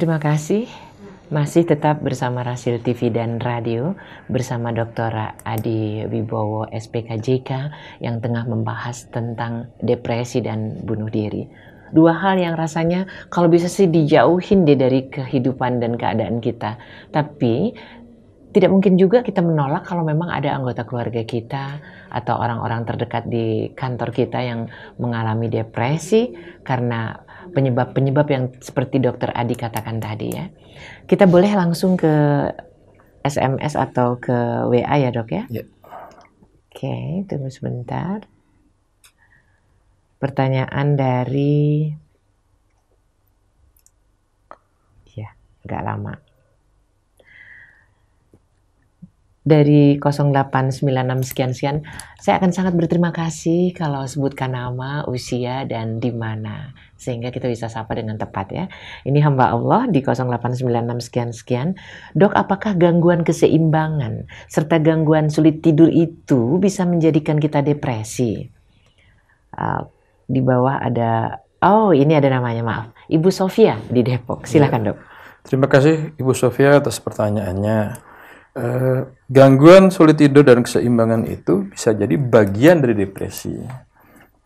Terima kasih. Masih tetap bersama Rasil TV dan Radio bersama Dr. Adi Wibowo SPKJK yang tengah membahas tentang depresi dan bunuh diri. Dua hal yang rasanya kalau bisa sih dijauhin deh dari kehidupan dan keadaan kita. Tapi tidak mungkin juga kita menolak kalau memang ada anggota keluarga kita atau orang-orang terdekat di kantor kita yang mengalami depresi karena penyebab-penyebab yang seperti dokter Adi katakan tadi ya. Kita boleh langsung ke SMS atau ke WA ya dok ya? ya. Oke, tunggu sebentar. Pertanyaan dari... Ya, nggak lama. dari 0896 sekian sekian, saya akan sangat berterima kasih kalau sebutkan nama, usia dan di mana sehingga kita bisa sapa dengan tepat ya. Ini hamba Allah di 0896 sekian sekian. Dok, apakah gangguan keseimbangan serta gangguan sulit tidur itu bisa menjadikan kita depresi? Uh, di bawah ada oh ini ada namanya maaf, Ibu Sofia di Depok. Silakan ya. dok. Terima kasih Ibu Sofia atas pertanyaannya. Eh, gangguan sulit tidur dan keseimbangan itu bisa jadi bagian dari depresi.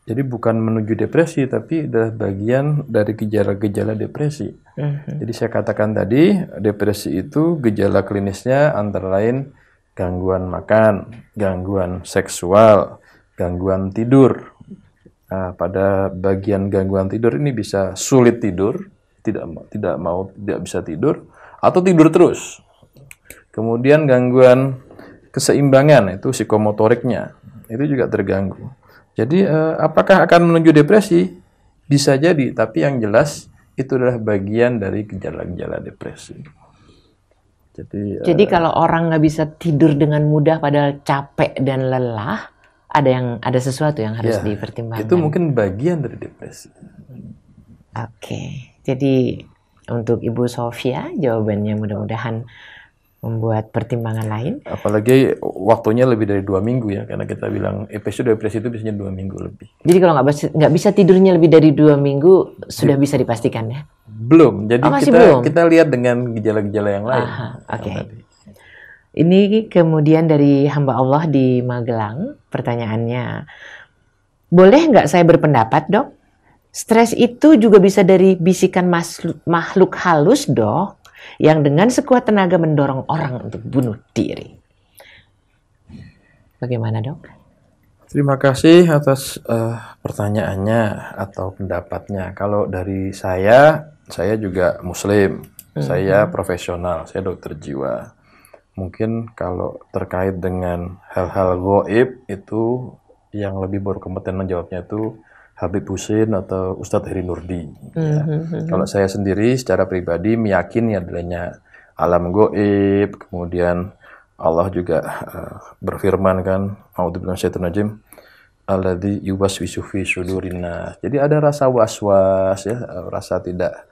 Jadi bukan menuju depresi tapi adalah bagian dari gejala-gejala depresi. Mm-hmm. Jadi saya katakan tadi depresi itu gejala klinisnya antara lain gangguan makan, gangguan seksual, gangguan tidur. Nah, pada bagian gangguan tidur ini bisa sulit tidur, tidak tidak mau tidak bisa tidur atau tidur terus. Kemudian gangguan keseimbangan itu psikomotoriknya itu juga terganggu. Jadi eh, apakah akan menuju depresi? Bisa jadi, tapi yang jelas itu adalah bagian dari gejala-gejala depresi. Jadi, jadi eh, kalau orang nggak bisa tidur dengan mudah padahal capek dan lelah, ada yang ada sesuatu yang harus ya, dipertimbangkan. Itu mungkin bagian dari depresi. Oke, jadi untuk Ibu Sofia jawabannya mudah-mudahan membuat pertimbangan lain. Apalagi waktunya lebih dari dua minggu ya, karena kita bilang episode depresi itu biasanya dua minggu lebih. Jadi kalau nggak bisa bisa tidurnya lebih dari dua minggu sudah bisa dipastikan ya? Belum. Jadi oh, kita belum. kita lihat dengan gejala-gejala yang lain. Oke. Okay. Ini kemudian dari hamba Allah di Magelang, pertanyaannya, boleh nggak saya berpendapat dok? Stres itu juga bisa dari bisikan makhluk halus dok? yang dengan sekuat tenaga mendorong orang untuk bunuh diri. Bagaimana dok? Terima kasih atas uh, pertanyaannya atau pendapatnya. Kalau dari saya, saya juga Muslim, hmm. saya profesional, saya dokter jiwa. Mungkin kalau terkait dengan hal-hal goib itu yang lebih berkompeten menjawabnya itu Habib Husin atau Ustadz Heri Nurdi. Mm -hmm. Kalau saya sendiri secara pribadi meyakini adanya alam goib, kemudian Allah juga uh, berfirman kan, Audzubillahiminasyaitonirrajim, alladzi yuwaswisu Jadi ada rasa was-was ya, eh, rasa tidak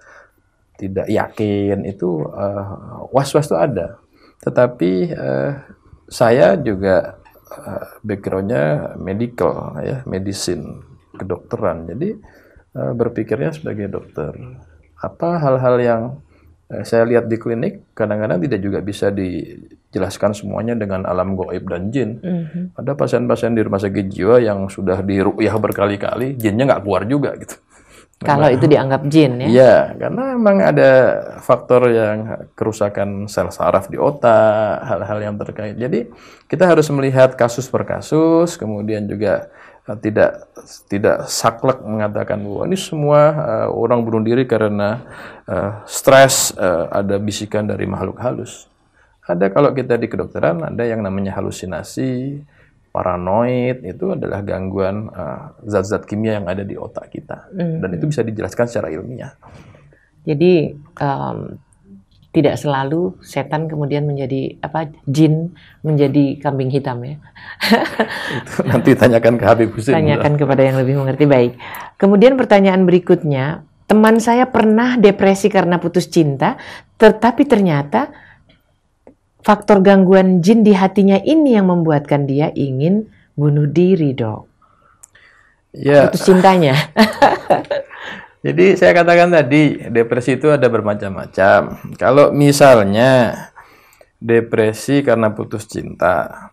tidak yakin itu was eh, was-was itu ada. Tetapi uh, saya juga uh, backgroundnya medical ya, medicine kedokteran. Jadi uh, berpikirnya sebagai dokter. Apa hal-hal yang eh, saya lihat di klinik kadang-kadang tidak juga bisa dijelaskan semuanya dengan alam goib dan jin. Mm-hmm. Ada pasien-pasien di rumah sakit jiwa yang sudah diruyah berkali-kali, jinnya nggak keluar juga gitu. Kalau itu dianggap jin ya? Iya, karena memang ada faktor yang kerusakan sel saraf di otak, hal-hal yang terkait. Jadi kita harus melihat kasus per kasus, kemudian juga Eh, tidak tidak saklek mengatakan bahwa ini semua uh, orang bunuh diri karena uh, stres uh, ada bisikan dari makhluk halus. Ada kalau kita di kedokteran ada yang namanya halusinasi, paranoid itu adalah gangguan zat-zat uh, kimia yang ada di otak kita mm. dan itu bisa dijelaskan secara ilmiah. Jadi um, tidak selalu setan kemudian menjadi apa jin menjadi kambing hitam ya. Itu nanti tanyakan ke Habib Husin. Tanyakan kepada yang lebih mengerti baik. Kemudian pertanyaan berikutnya, teman saya pernah depresi karena putus cinta, tetapi ternyata faktor gangguan jin di hatinya ini yang membuatkan dia ingin bunuh diri, Dok. Ya. Putus cintanya. Jadi saya katakan tadi, depresi itu ada bermacam-macam. Kalau misalnya depresi karena putus cinta.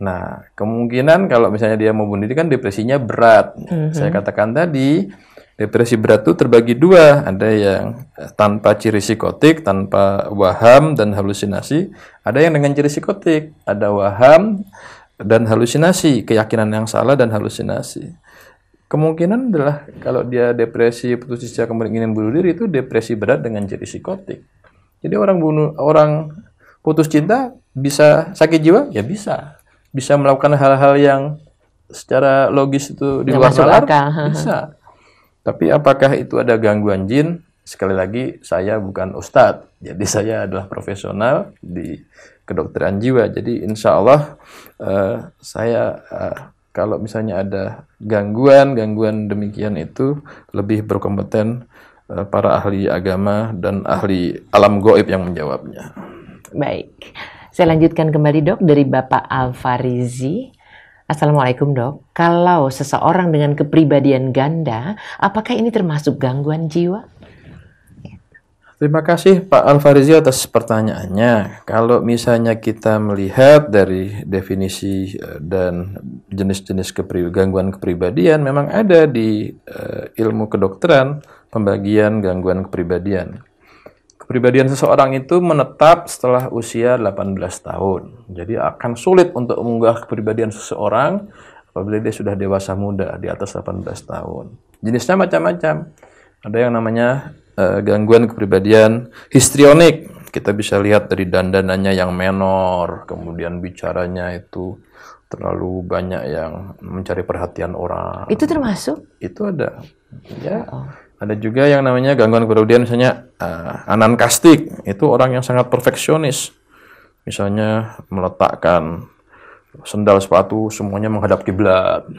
Nah, kemungkinan kalau misalnya dia mau bunuh diri kan depresinya berat. Mm -hmm. Saya katakan tadi, depresi berat itu terbagi dua. Ada yang eh, tanpa ciri psikotik, tanpa waham dan halusinasi. Ada yang dengan ciri psikotik, ada waham dan halusinasi, keyakinan yang salah dan halusinasi kemungkinan adalah kalau dia depresi putus cinta kemudian ingin bunuh diri itu depresi berat dengan jadi psikotik jadi orang bunuh orang putus cinta bisa sakit jiwa ya bisa bisa melakukan hal-hal yang secara logis itu di luar nalar bisa tapi apakah itu ada gangguan jin sekali lagi saya bukan ustadz jadi saya adalah profesional di kedokteran jiwa jadi insya Allah uh, saya uh, kalau misalnya ada gangguan, gangguan demikian itu lebih berkompeten eh, para ahli agama dan ahli alam goib yang menjawabnya. Baik, saya lanjutkan kembali dok dari Bapak Alfarizi. Assalamualaikum dok, kalau seseorang dengan kepribadian ganda, apakah ini termasuk gangguan jiwa? Terima kasih Pak Alfarizi atas pertanyaannya. Kalau misalnya kita melihat dari definisi e, dan jenis-jenis gangguan kepribadian, memang ada di uh, ilmu kedokteran pembagian gangguan kepribadian. Kepribadian seseorang itu menetap setelah usia 18 tahun. Jadi akan sulit untuk mengunggah kepribadian seseorang apabila dia sudah dewasa muda di atas 18 tahun. Jenisnya macam-macam. Ada yang namanya Eh, gangguan kepribadian histrionik. Kita bisa lihat dari dandanannya yang menor, kemudian bicaranya itu terlalu banyak yang mencari perhatian orang. Itu termasuk? Itu ada. Ya. Oh. oh. Ada juga yang namanya gangguan kepribadian misalnya uh, eh, anankastik, itu orang yang sangat perfeksionis. Misalnya meletakkan sendal sepatu semuanya menghadap kiblat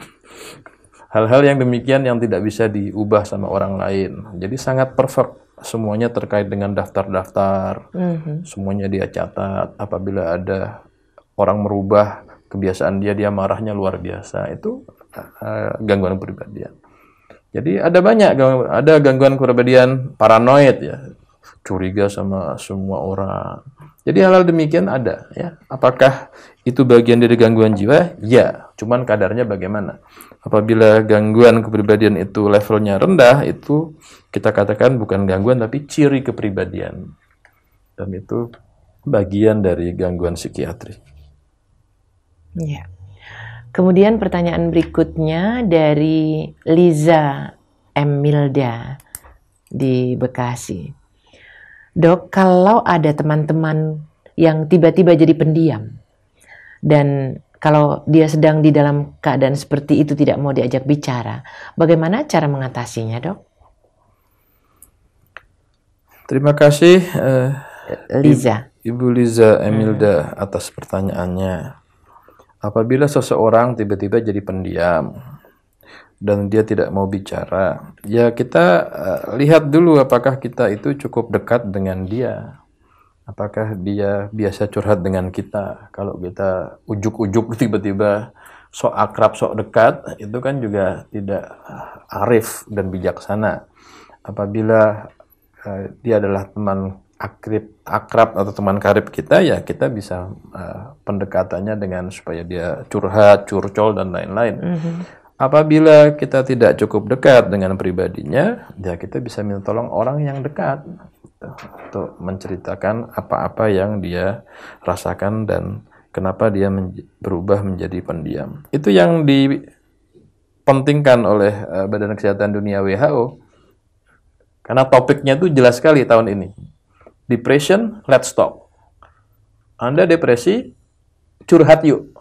Hal-hal yang demikian yang tidak bisa diubah sama orang lain. Jadi sangat perfect semuanya terkait dengan daftar-daftar. Mm-hmm. Semuanya dia catat. Apabila ada orang merubah kebiasaan dia, dia marahnya luar biasa. Itu uh, gangguan kepribadian. Jadi ada banyak ada gangguan kepribadian paranoid ya, curiga sama semua orang. Jadi hal-hal demikian ada ya. Apakah itu bagian dari gangguan jiwa? Ya, Cuman kadarnya bagaimana? Apabila gangguan kepribadian itu levelnya rendah, itu kita katakan bukan gangguan tapi ciri kepribadian. Dan itu bagian dari gangguan psikiatri. Ya. Kemudian pertanyaan berikutnya dari Liza Emilda di Bekasi. Dok, kalau ada teman-teman yang tiba-tiba jadi pendiam dan kalau dia sedang di dalam keadaan seperti itu tidak mau diajak bicara, bagaimana cara mengatasinya, Dok? Terima kasih uh, Liza. Ibu Liza Emilda hmm. atas pertanyaannya. Apabila seseorang tiba-tiba jadi pendiam dan dia tidak mau bicara, ya kita uh, lihat dulu apakah kita itu cukup dekat dengan dia apakah dia biasa curhat dengan kita kalau kita ujuk-ujuk tiba-tiba sok akrab sok dekat itu kan juga tidak ah, arif dan bijaksana apabila uh, dia adalah teman akrib akrab atau teman karib kita ya kita bisa uh, pendekatannya dengan supaya dia curhat curcol dan lain-lain mm -hmm. apabila kita tidak cukup dekat dengan pribadinya ya kita bisa minta tolong orang yang dekat gitu untuk menceritakan apa-apa yang dia rasakan dan kenapa dia menj berubah menjadi pendiam. Itu yang dipentingkan oleh uh, Badan Kesehatan Dunia WHO. Karena topiknya itu jelas sekali tahun ini. Depression, let's stop. Anda depresi, curhat yuk.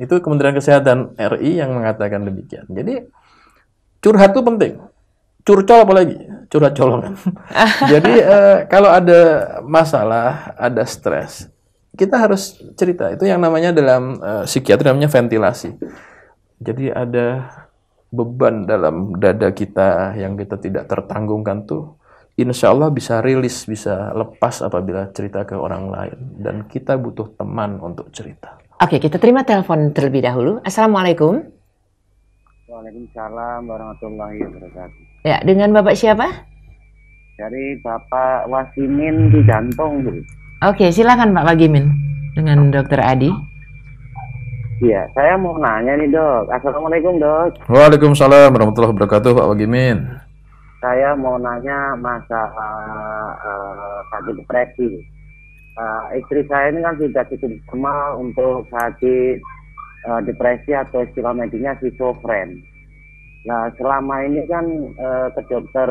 Itu Kementerian Kesehatan RI yang mengatakan demikian. Jadi curhat itu penting curcol apalagi curhat colongan. Hmm. Jadi uh, kalau ada masalah, ada stres, kita harus cerita. Itu yang namanya dalam uh, psikiatri namanya ventilasi. Jadi ada beban dalam dada kita yang kita tidak tertanggungkan tuh insya Allah bisa rilis, bisa lepas apabila cerita ke orang lain. Dan kita butuh teman untuk cerita. Oke, kita terima telepon terlebih dahulu. Assalamualaikum. Waalaikumsalam warahmatullahi wabarakatuh. Ya, dengan Bapak siapa? Dari Bapak Wasimin di Jantung, Bu. Oke, silakan Pak Wagimin dengan Dokter Adi. Iya, saya mau nanya nih dok. Assalamualaikum dok. Waalaikumsalam warahmatullahi wabarakatuh Pak Wagimin. Saya mau nanya masalah uh, sakit depresi. Uh, istri saya ini kan sudah cukup lama untuk sakit uh, depresi atau istilah medisnya schizofren. Nah selama ini kan eh, ke dokter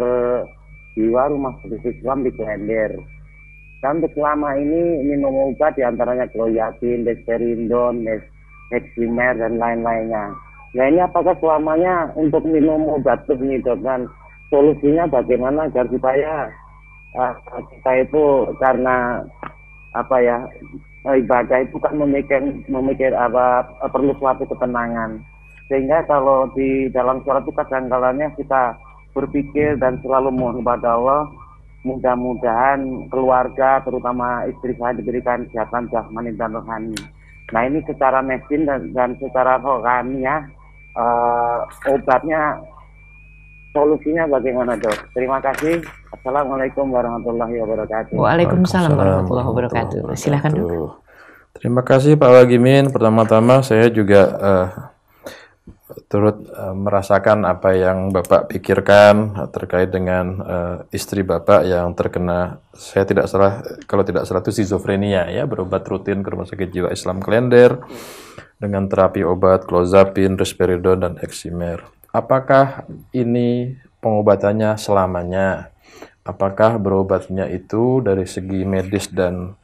jiwa rumah sakit Islam di Klender. Dan selama ini minum obat diantaranya kloyakin, Desperindon, Heximer dan lain-lainnya. Nah ini apakah selamanya untuk minum obat itu nih dok dan solusinya bagaimana agar supaya uh, kita itu karena apa ya ibadah itu kan memikir memikir apa eh, perlu suatu ketenangan sehingga kalau di dalam sholat itu kadang-kadangnya kita berpikir dan selalu mohon kepada Allah mudah-mudahan keluarga terutama istri saya diberikan kesehatan jasmani dan rohani. Nah ini secara mesin dan, dan secara rohani ya uh, obatnya solusinya bagaimana dok? Terima kasih. Assalamualaikum warahmatullahi wabarakatuh. Waalaikumsalam warahmatullahi wabarakatuh. Silahkan dok. Terima kasih Pak Wagimin. Pertama-tama saya juga uh, turut e, merasakan apa yang Bapak pikirkan eh, terkait dengan e, istri Bapak yang terkena saya tidak salah kalau tidak salah itu schizofrenia ya berobat rutin ke rumah sakit jiwa Islam Klender dengan terapi obat clozapin, risperidon dan eksimer. Apakah ini pengobatannya selamanya? Apakah berobatnya itu dari segi medis dan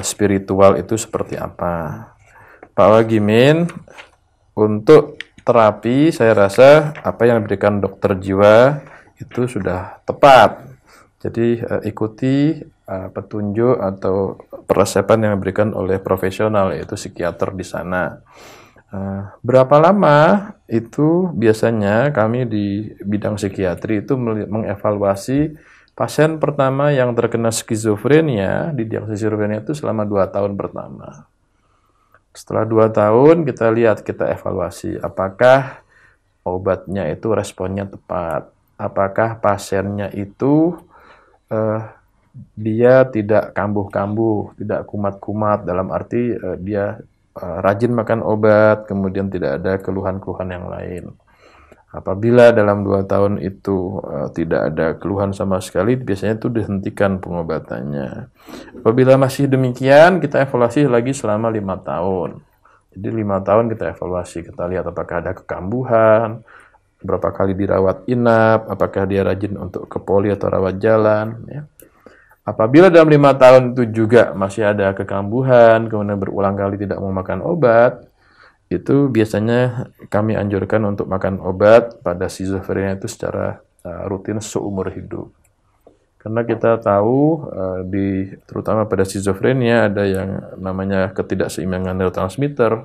spiritual itu seperti apa? Pak Wagimin untuk terapi saya rasa apa yang diberikan dokter jiwa itu sudah tepat. Jadi eh, ikuti eh, petunjuk atau persepan yang diberikan oleh profesional yaitu psikiater di sana. Eh, berapa lama itu biasanya kami di bidang psikiatri itu mengevaluasi pasien pertama yang terkena skizofrenia di diagnosis skizofrenia itu selama 2 tahun pertama. Setelah dua tahun kita lihat, kita evaluasi apakah obatnya itu responnya tepat. Apakah pasiennya itu eh, dia tidak kambuh-kambuh, tidak kumat-kumat dalam arti eh, dia eh, rajin makan obat, kemudian tidak ada keluhan-keluhan yang lain. Apabila dalam dua tahun itu uh, tidak ada keluhan sama sekali, biasanya itu dihentikan pengobatannya. Apabila masih demikian, kita evaluasi lagi selama lima tahun. Jadi lima tahun kita evaluasi, kita lihat apakah ada kekambuhan, berapa kali dirawat inap, apakah dia rajin untuk ke poli atau rawat jalan. Ya. Apabila dalam lima tahun itu juga masih ada kekambuhan, kemudian berulang kali tidak mau makan obat, itu biasanya kami anjurkan untuk makan obat pada schizophrenia itu secara eh, rutin seumur hidup. Karena kita tahu eh, di terutama pada schizophrenia ada yang namanya ketidakseimbangan neurotransmitter,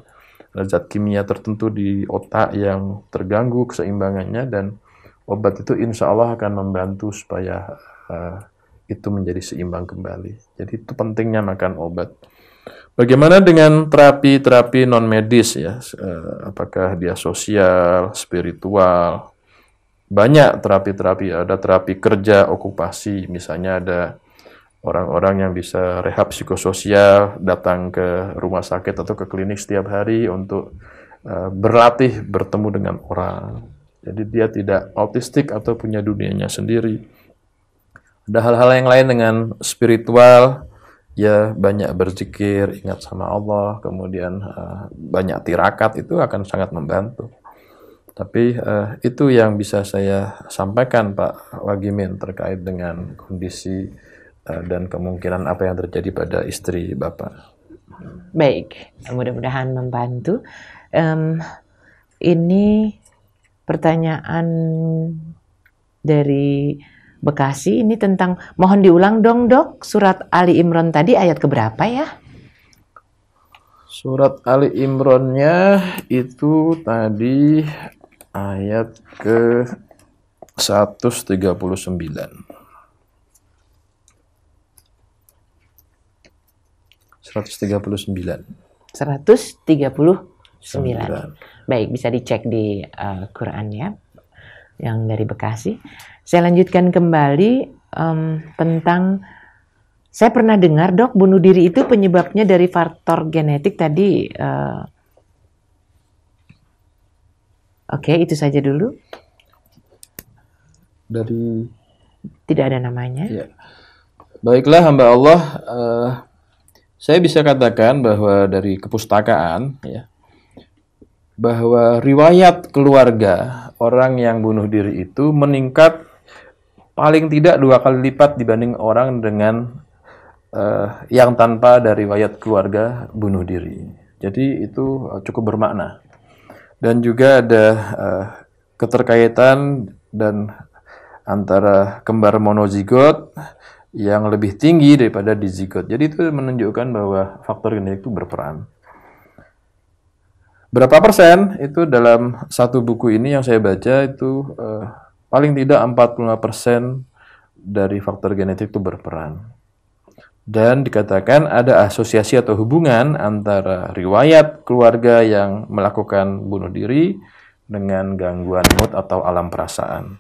ada zat kimia tertentu di otak yang terganggu keseimbangannya dan obat itu insya Allah akan membantu supaya eh, itu menjadi seimbang kembali. Jadi itu pentingnya makan obat. Bagaimana dengan terapi-terapi non medis ya? Eh, apakah dia sosial, spiritual? Banyak terapi-terapi, ada terapi kerja, okupasi, misalnya ada orang-orang yang bisa rehab psikososial datang ke rumah sakit atau ke klinik setiap hari untuk eh, berlatih bertemu dengan orang. Jadi dia tidak autistik atau punya dunianya sendiri. Ada hal-hal yang lain dengan spiritual, ya banyak berzikir, ingat sama Allah, kemudian uh, banyak tirakat itu akan sangat membantu. Tapi uh, itu yang bisa saya sampaikan Pak Wagimin terkait dengan kondisi uh, dan kemungkinan apa yang terjadi pada istri Bapak. Baik, mudah-mudahan membantu. Um, ini pertanyaan dari Bekasi ini tentang mohon diulang dong dok surat Ali Imron tadi ayat keberapa ya? Surat Ali Imronnya itu tadi ayat ke 139. 139. 139. 9. Baik, bisa dicek di uh, Quran ya yang dari Bekasi. Saya lanjutkan kembali um, tentang saya pernah dengar dok bunuh diri itu penyebabnya dari faktor genetik tadi. Uh, Oke, okay, itu saja dulu. Dari tidak ada namanya. Ya. Baiklah hamba Allah, uh, saya bisa katakan bahwa dari kepustakaan ya bahwa riwayat keluarga orang yang bunuh diri itu meningkat paling tidak dua kali lipat dibanding orang dengan uh, yang tanpa dari wayat keluarga bunuh diri. Jadi itu eh, cukup bermakna. Dan juga ada uh, keterkaitan dan antara kembar monozigot yang lebih tinggi daripada dizigot. Jadi itu menunjukkan bahwa faktor genetik itu berperan berapa persen itu dalam satu buku ini yang saya baca itu uh, paling tidak 45 persen dari faktor genetik itu berperan. Dan dikatakan ada asosiasi atau hubungan antara riwayat keluarga yang melakukan bunuh diri dengan gangguan mood atau alam perasaan.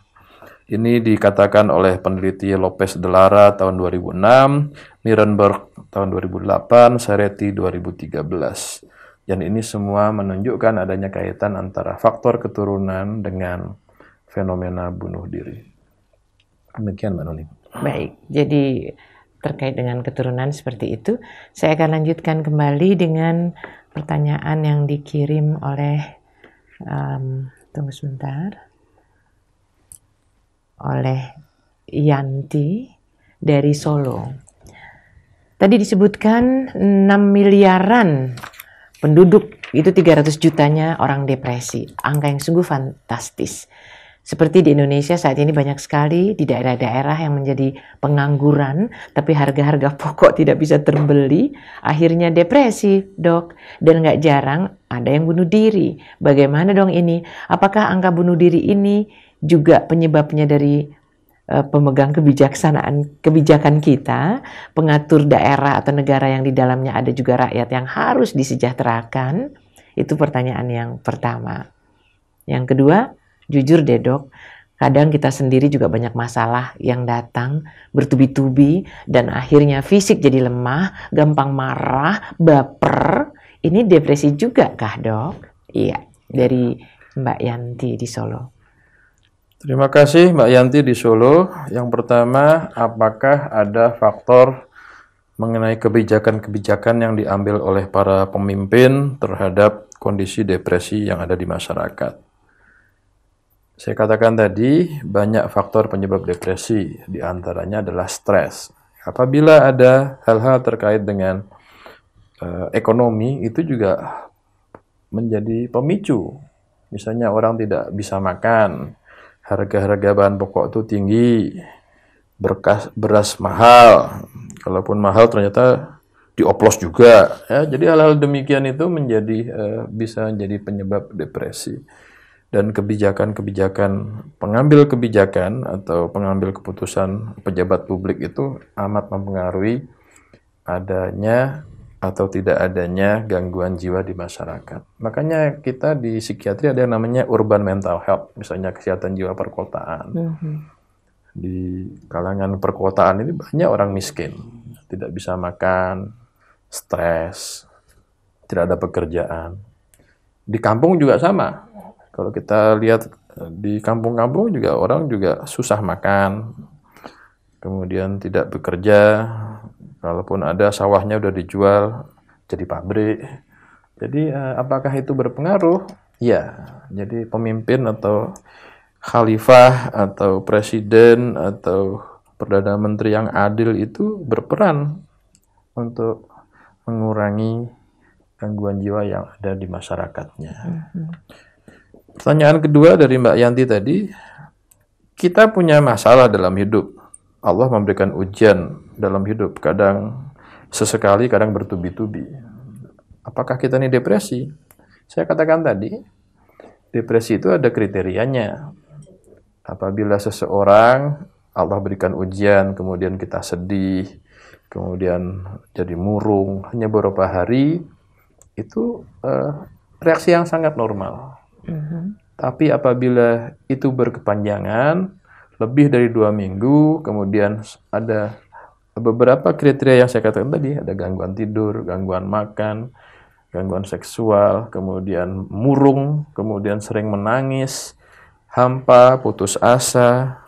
Ini dikatakan oleh peneliti Lopez Delara tahun 2006, Nirenberg tahun 2008, Sereti 2013. Dan ini semua menunjukkan adanya kaitan antara faktor keturunan dengan fenomena bunuh diri. Demikian Mbak Nuni. Baik, jadi terkait dengan keturunan seperti itu, saya akan lanjutkan kembali dengan pertanyaan yang dikirim oleh um, tunggu sebentar oleh Yanti dari Solo. Tadi disebutkan 6 miliaran penduduk itu 300 jutanya orang depresi. Angka yang sungguh fantastis. Seperti di Indonesia saat ini banyak sekali di daerah-daerah yang menjadi pengangguran, tapi harga-harga pokok tidak bisa terbeli, akhirnya depresi, dok. Dan nggak jarang ada yang bunuh diri. Bagaimana dong ini? Apakah angka bunuh diri ini juga penyebabnya dari Eh, pemegang kebijaksanaan kebijakan kita, pengatur daerah atau negara yang di dalamnya ada juga rakyat yang harus disejahterakan? Itu pertanyaan yang pertama. Yang kedua, jujur deh dok, kadang kita sendiri juga banyak masalah yang datang bertubi-tubi dan akhirnya fisik jadi lemah, gampang marah, baper. Ini depresi juga kah dok? Iya, dari Mbak Yanti di Solo. Terima kasih Mbak Yanti di Solo. Yang pertama, apakah ada faktor mengenai kebijakan-kebijakan yang diambil oleh para pemimpin terhadap kondisi depresi yang ada di masyarakat? Saya katakan tadi, banyak faktor penyebab depresi, di antaranya adalah stres. Apabila ada hal-hal terkait dengan uh, ekonomi, itu juga menjadi pemicu. Misalnya orang tidak bisa makan, harga-harga bahan pokok itu tinggi, berkas beras mahal, kalaupun mahal ternyata dioplos juga. Ya, jadi hal-hal demikian itu menjadi uh, bisa menjadi penyebab depresi. Dan kebijakan-kebijakan pengambil kebijakan atau pengambil keputusan pejabat publik itu amat mempengaruhi adanya atau tidak adanya gangguan jiwa di masyarakat. Makanya kita di psikiatri ada yang namanya urban mental health, misalnya kesehatan jiwa perkotaan. Mm -hmm. Di kalangan perkotaan ini banyak orang miskin, tidak bisa makan, stres, tidak ada pekerjaan. Di kampung juga sama. Kalau kita lihat eh, di kampung-kampung juga orang juga susah makan, kemudian tidak bekerja, Kalaupun ada sawahnya udah dijual jadi pabrik. Jadi eh, apakah itu berpengaruh? Ya, jadi pemimpin atau khalifah atau presiden atau perdana menteri yang adil itu berperan untuk mengurangi gangguan jiwa yang ada di masyarakatnya. Mm-hmm. Pertanyaan kedua dari Mbak Yanti tadi, kita punya masalah dalam hidup. Allah memberikan ujian dalam hidup, kadang sesekali, kadang bertubi-tubi. Apakah kita ini depresi? Saya katakan tadi, depresi itu ada kriterianya. Apabila seseorang Allah berikan ujian, kemudian kita sedih, kemudian jadi murung hanya beberapa hari, itu uh, reaksi yang sangat normal. Mm -hmm. Tapi apabila itu berkepanjangan, lebih dari dua minggu, kemudian ada beberapa kriteria yang saya katakan tadi, ada gangguan tidur, gangguan makan, gangguan seksual, kemudian murung, kemudian sering menangis, hampa, putus asa,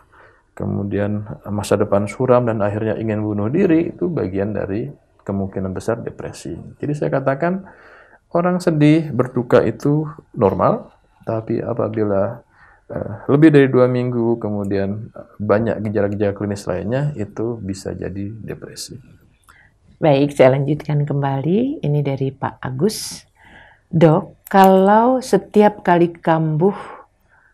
kemudian masa depan suram dan akhirnya ingin bunuh diri itu bagian dari kemungkinan besar depresi. Jadi saya katakan orang sedih, berduka itu normal, tapi apabila Eh, lebih dari dua minggu, kemudian eh, banyak gejala-gejala klinis lainnya, itu bisa jadi depresi. Baik, saya lanjutkan kembali. Ini dari Pak Agus. Dok, kalau setiap kali kambuh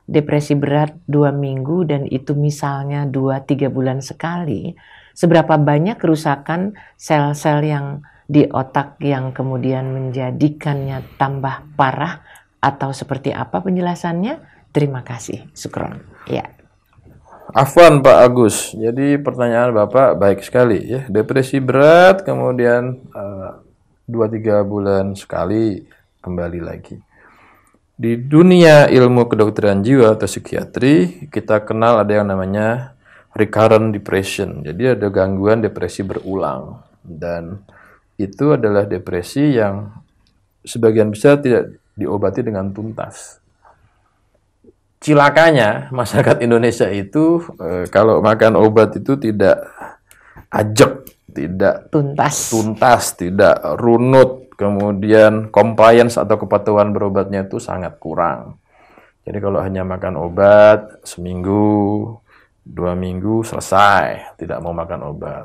depresi berat dua minggu dan itu misalnya dua tiga bulan sekali, seberapa banyak kerusakan sel-sel yang di otak yang kemudian menjadikannya tambah parah atau seperti apa penjelasannya? Terima kasih, Sukron. Ya. Afwan Pak Agus. Jadi pertanyaan Bapak baik sekali ya. Depresi berat kemudian eh, dua uh, tiga bulan sekali kembali lagi. Di dunia ilmu kedokteran jiwa atau psikiatri, kita kenal ada yang namanya recurrent depression. Jadi ada gangguan depresi berulang dan itu adalah depresi yang sebagian besar tidak diobati dengan tuntas cilakanya masyarakat Indonesia itu e, kalau makan obat itu tidak ajak, tidak tuntas, tuntas, tidak runut, kemudian compliance atau kepatuhan berobatnya itu sangat kurang. Jadi kalau hanya makan obat seminggu, dua minggu selesai, tidak mau makan obat.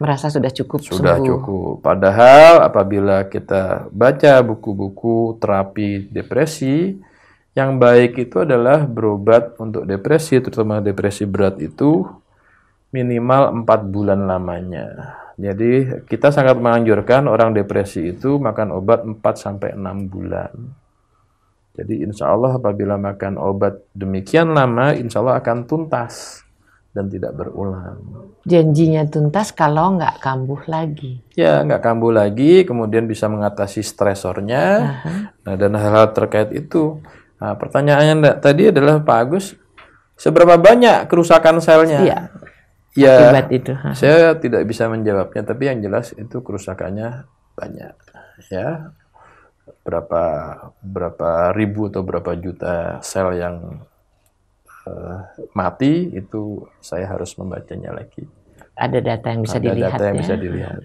Merasa sudah cukup. Sudah sembuh. cukup. Padahal apabila kita baca buku-buku terapi depresi, yang baik itu adalah berobat untuk depresi, terutama depresi berat itu minimal 4 bulan lamanya. Jadi kita sangat menganjurkan orang depresi itu makan obat 4 sampai 6 bulan. Jadi insya Allah apabila makan obat demikian lama, insya Allah akan tuntas dan tidak berulang. Janjinya tuntas kalau nggak kambuh lagi. Ya, nggak kambuh lagi, kemudian bisa mengatasi stresornya, uh -huh. nah, dan hal-hal terkait itu. Nah, pertanyaannya Anda tadi adalah Pak Agus, seberapa banyak kerusakan selnya? Iya. Ya, akibat itu. Saya tidak bisa menjawabnya, tapi yang jelas itu kerusakannya banyak. Ya, berapa berapa ribu atau berapa juta sel yang uh, mati itu saya harus membacanya lagi. Ada data yang bisa Ada dilihat. Data yang ya? bisa dilihat.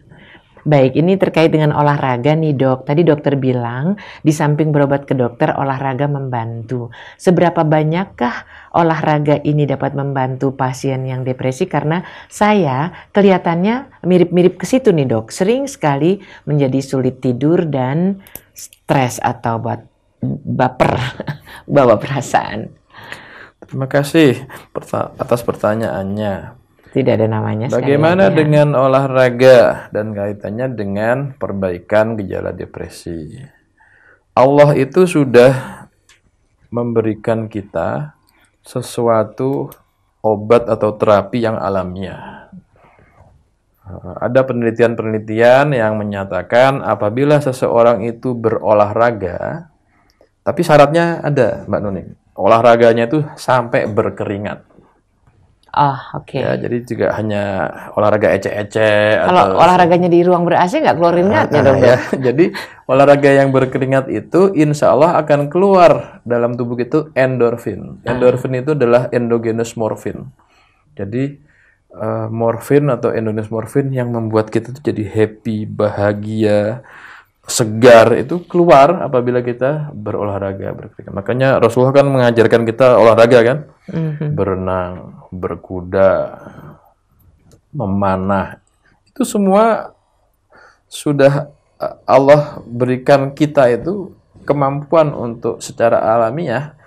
Baik, ini terkait dengan olahraga nih dok. Tadi dokter bilang, di samping berobat ke dokter, olahraga membantu. Seberapa banyakkah olahraga ini dapat membantu pasien yang depresi? Karena saya kelihatannya mirip-mirip ke situ nih dok. Sering sekali menjadi sulit tidur dan stres atau buat baper, bawa perasaan. Terima kasih atas pertanyaannya. Tidak ada namanya. Bagaimana lagi, ya. dengan olahraga dan kaitannya dengan perbaikan gejala depresi? Allah itu sudah memberikan kita sesuatu obat atau terapi yang alamiah. Ada penelitian-penelitian yang menyatakan apabila seseorang itu berolahraga, tapi syaratnya ada, Mbak Nuning. Olahraganya itu sampai berkeringat oh, oke. Okay. Ya, jadi juga hanya olahraga ece-ece. Kalau atau... olahraganya di ruang ber-AC nggak keluar keringatnya ah, nah, dong. Ya. jadi olahraga yang berkeringat itu insya Allah akan keluar dalam tubuh itu endorfin. Ah. Endorfin ah. itu adalah endogenous morfin. Jadi uh, eh, morfin atau endogenous morfin yang membuat kita tuh jadi happy, bahagia, segar itu keluar apabila kita berolahraga berkeringat. Makanya Rasulullah kan mengajarkan kita olahraga kan, mm-hmm. berenang, berkuda, memanah. Itu semua sudah Allah berikan kita itu kemampuan untuk secara alamiah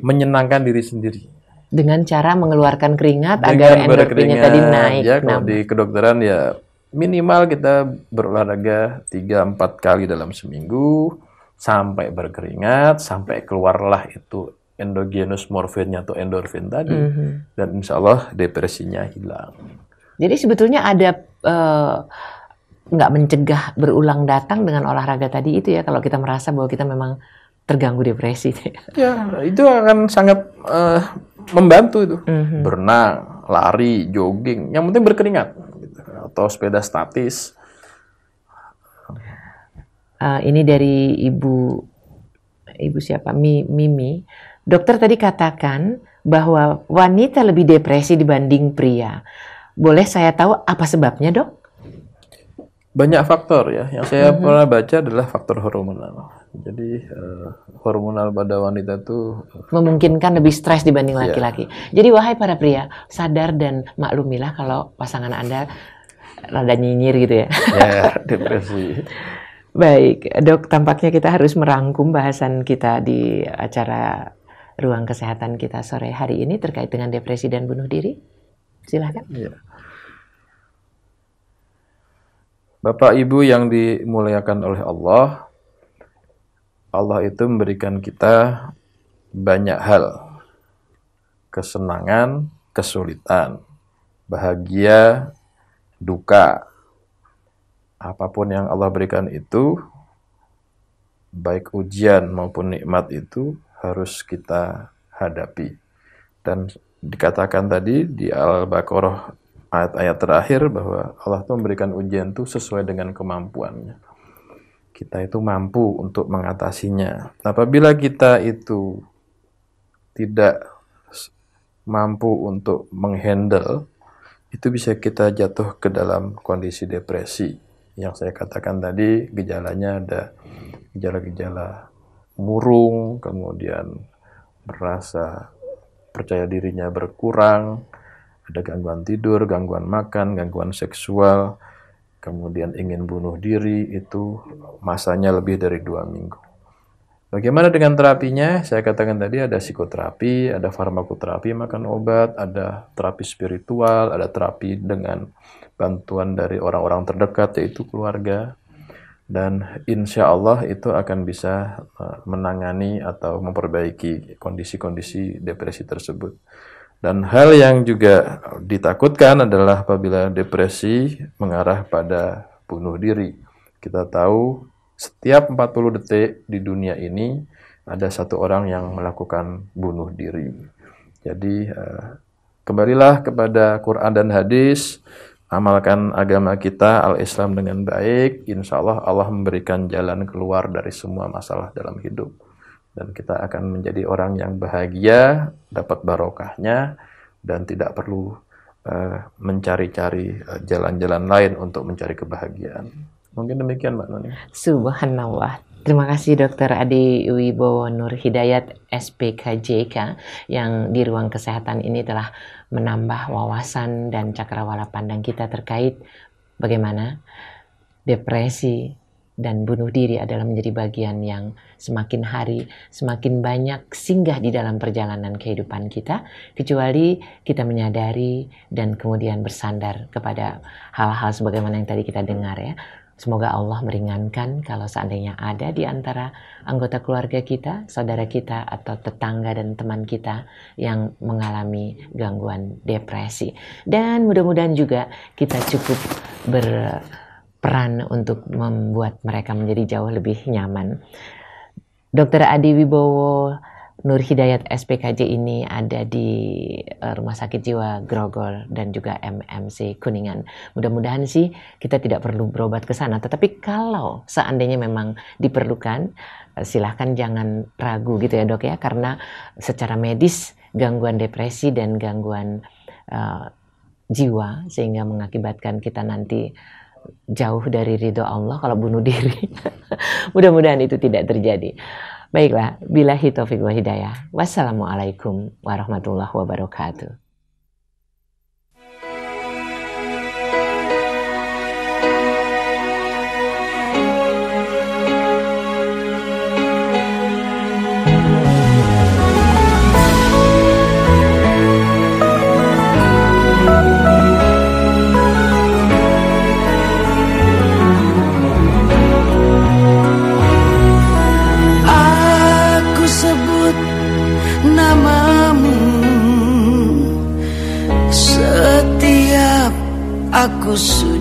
menyenangkan diri sendiri dengan cara mengeluarkan keringat dengan agar endorfinnya tadi naik. Ya, nah. kalau di kedokteran ya minimal kita berolahraga 3-4 kali dalam seminggu sampai berkeringat sampai keluarlah itu endogenus morfinnya atau endorfin tadi mm -hmm. dan insya Allah depresinya hilang. Jadi sebetulnya ada uh, nggak mencegah berulang datang dengan olahraga tadi itu ya kalau kita merasa bahwa kita memang terganggu depresi. Ya? ya itu akan sangat uh, membantu itu mm -hmm. berenang, lari, jogging, yang penting berkeringat atau sepeda statis. Uh, ini dari ibu ibu siapa Mi, Mimi. Dokter tadi katakan bahwa wanita lebih depresi dibanding pria. Boleh saya tahu apa sebabnya dok? Banyak faktor ya. Yang saya mm -hmm. pernah baca adalah faktor hormonal. Jadi uh, hormonal pada wanita itu eh, memungkinkan lebih stres dibanding iya. laki-laki. Yeah. Jadi wahai para pria, sadar dan maklumilah kalau pasangan Anda rada nyinyir gitu ya. Ya, depresi. Baik, dok, tampaknya kita harus merangkum bahasan kita di acara ruang kesehatan kita sore hari ini terkait dengan depresi dan bunuh diri. Silahkan. Ya. Bapak Ibu yang dimuliakan oleh Allah, Allah itu memberikan kita banyak hal. Kesenangan, kesulitan, bahagia, duka. Apapun yang Allah berikan itu, baik ujian maupun nikmat itu harus kita hadapi. Dan dikatakan tadi di Al-Baqarah ayat-ayat terakhir bahwa Allah itu memberikan ujian itu sesuai dengan kemampuannya. Kita itu mampu untuk mengatasinya. Apabila kita itu tidak mampu untuk menghandle itu bisa kita jatuh ke dalam kondisi depresi yang saya katakan tadi gejalanya ada gejala-gejala murung kemudian merasa percaya dirinya berkurang ada gangguan tidur gangguan makan gangguan seksual kemudian ingin bunuh diri itu masanya lebih dari dua minggu Bagaimana dengan terapinya? Saya katakan tadi ada psikoterapi, ada farmakoterapi makan obat, ada terapi spiritual, ada terapi dengan bantuan dari orang-orang terdekat yaitu keluarga. Dan insya Allah itu akan bisa e, menangani atau memperbaiki kondisi-kondisi depresi tersebut. Dan hal yang juga ditakutkan adalah apabila depresi mengarah pada bunuh diri. Kita tahu setiap 40 detik di dunia ini ada satu orang yang melakukan bunuh diri. Jadi eh, kembalilah kepada Quran dan hadis, amalkan agama kita al-Islam dengan baik, insya Allah Allah memberikan jalan keluar dari semua masalah dalam hidup. Dan kita akan menjadi orang yang bahagia, dapat barokahnya, dan tidak perlu eh, mencari-cari eh, jalan-jalan lain untuk mencari kebahagiaan. Mungkin demikian Mbak Noni. Subhanallah. Terima kasih Dr. Adi Wibowo Nur Hidayat SPKJK yang di ruang kesehatan ini telah menambah wawasan dan cakrawala pandang kita terkait bagaimana depresi dan bunuh diri adalah menjadi bagian yang semakin hari semakin banyak singgah di dalam perjalanan kehidupan kita kecuali kita menyadari dan kemudian bersandar kepada hal-hal sebagaimana yang tadi kita dengar ya Semoga Allah meringankan kalau seandainya ada di antara anggota keluarga kita, saudara kita, atau tetangga dan teman kita yang mengalami gangguan depresi. Dan mudah-mudahan juga kita cukup berperan untuk membuat mereka menjadi jauh lebih nyaman. Dokter Adi Wibowo Nur Hidayat SPKJ ini ada di eh, Rumah Sakit Jiwa Grogol dan juga MMC Kuningan. Mudah-mudahan sih kita tidak perlu berobat ke sana, tetapi kalau seandainya memang diperlukan, eh, silahkan jangan ragu gitu ya dok ya, karena secara medis gangguan depresi dan gangguan uh, jiwa sehingga mengakibatkan kita nanti jauh dari ridho Allah kalau bunuh diri. Mudah-mudahan itu tidak terjadi. Baiklah, bila hitafiq wa hidayah. Wassalamualaikum warahmatullahi wabarakatuh. aku sudah